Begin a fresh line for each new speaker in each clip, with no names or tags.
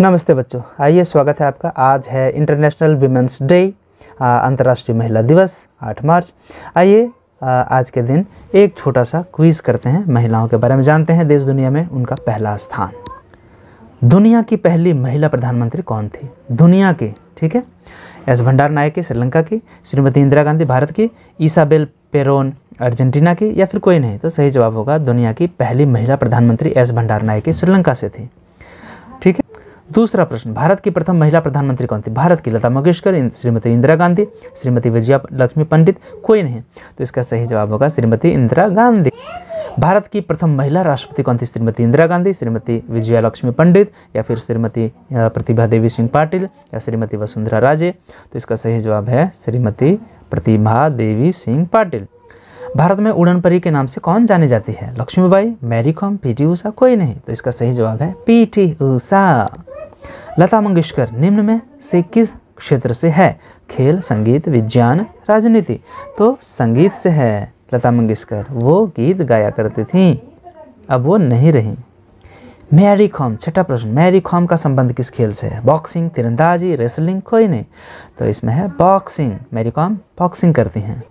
नमस्ते बच्चों आइए स्वागत है आपका आज है इंटरनेशनल वीमेंस डे अंतर्राष्ट्रीय महिला दिवस 8 मार्च आइए आज के दिन एक छोटा सा क्विज करते हैं महिलाओं के बारे में जानते हैं देश दुनिया में उनका पहला स्थान दुनिया की पहली महिला प्रधानमंत्री कौन थी दुनिया के ठीक है एस भंडार नायक श्रीलंका की श्रीमती इंदिरा गांधी भारत की ईसाबेल पेरोन अर्जेंटीना की या फिर कोई नहीं तो सही जवाब होगा दुनिया की पहली महिला प्रधानमंत्री एस भंडार नायक श्रीलंका से थी ठीक है दूसरा प्रश्न भारत की प्रथम महिला प्रधानमंत्री कौन थी भारत की लता मंगेशकर श्रीमती इंदिरा गांधी श्रीमती विजया लक्ष्मी पंडित कोई नहीं तो इसका सही जवाब होगा श्रीमती इंदिरा गांधी भारत की प्रथम महिला राष्ट्रपति कौन थी श्रीमती इंदिरा गांधी श्रीमती विजया लक्ष्मी पंडित या फिर श्रीमती प्रतिभा देवी सिंह पाटिल या श्रीमती वसुंधरा राजे तो इसका सही जवाब है श्रीमती प्रतिभा देवी सिंह पाटिल भारत में उड़न परी के नाम से कौन जानी जाती है लक्ष्मीबाई मैरी कॉम पी टी ऊषा कोई नहीं तो इसका सही जवाब है पी टी ऊषा लता मंगेशकर निम्न में से किस क्षेत्र से है खेल संगीत विज्ञान राजनीति तो संगीत से है लता मंगेशकर वो गीत गाया करती थी अब वो नहीं रही मैरी कॉम छठा प्रश्न मैरी कॉम का संबंध किस खेल से है बॉक्सिंग तिरंदाजी रेसलिंग कोई नहीं तो इसमें है बॉक्सिंग मैरी कॉम बॉक्सिंग करती हैं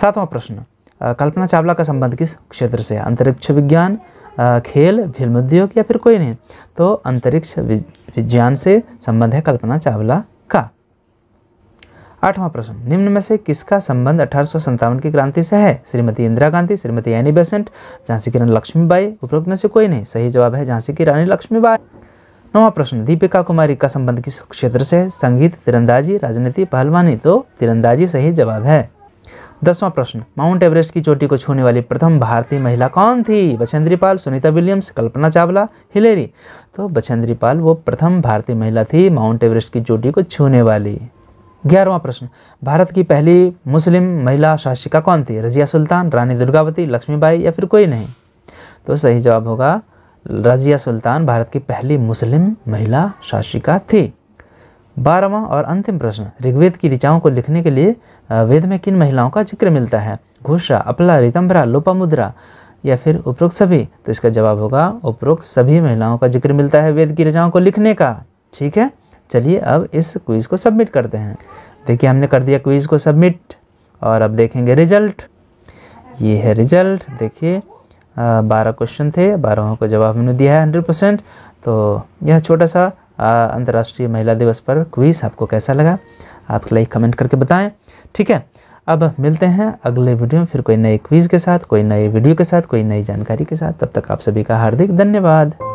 सातवां प्रश्न कल्पना चावला का संबंध किस क्षेत्र से है अंतरिक्ष विज्ञान खेल फिल्म उद्योग या फिर कोई नहीं तो अंतरिक्ष विज्ञान से संबंध है कल्पना चावला का आठवां प्रश्न निम्न में से किसका संबंध अठारह की क्रांति से है श्रीमती इंदिरा गांधी श्रीमती एनी बेसेंट झांसी की रानी लक्ष्मीबाई उपरोक्त में से कोई नहीं सही जवाब है झांसी की रानी लक्ष्मीबाई नौवा प्रश्न दीपिका कुमारी का संबंध किस क्षेत्र से है संगीत तिरंदाजी राजनीति पहलवानी तो तिरंदाजी सही जवाब है दसवां प्रश्न माउंट एवरेस्ट की चोटी को छूने वाली प्रथम भारतीय महिला कौन थी बछेंद्री पाल सुनीता विलियम्स कल्पना चावला हिलेरी तो बछेंद्री पाल वो प्रथम भारतीय महिला थी माउंट एवरेस्ट की चोटी को छूने वाली ग्यारहवां प्रश्न भारत की पहली मुस्लिम महिला शासिका कौन थी रजिया सुल्तान रानी दुर्गावती लक्ष्मीबाई या फिर कोई नहीं तो सही जवाब होगा रजिया सुल्तान भारत की पहली मुस्लिम महिला शासिका थी बारहवा और अंतिम प्रश्न ऋग्वेद की ऋचाओं को लिखने के लिए वेद में किन महिलाओं का जिक्र मिलता है घोषा अपला रितंभरा लोपामुद्रा या फिर उपरोक्त सभी तो इसका जवाब होगा उपरोक्त सभी महिलाओं का जिक्र मिलता है वेद की ऋचाओं को लिखने का ठीक है चलिए अब इस क्विज़ को सबमिट करते हैं देखिए हमने कर दिया क्विज़ को सबमिट और अब देखेंगे रिजल्ट ये है रिजल्ट देखिए बारह क्वेश्चन थे बारहों को जवाब हमने दिया है हंड्रेड परसेंट तो यह छोटा सा अंतर्राष्ट्रीय महिला दिवस पर क्वीज़ आपको कैसा लगा आपके लाइक कमेंट करके बताएं ठीक है अब मिलते हैं अगले वीडियो में फिर कोई नए क्वीज़ के साथ कोई नए वीडियो के साथ कोई नई जानकारी के साथ तब तक आप सभी का हार्दिक धन्यवाद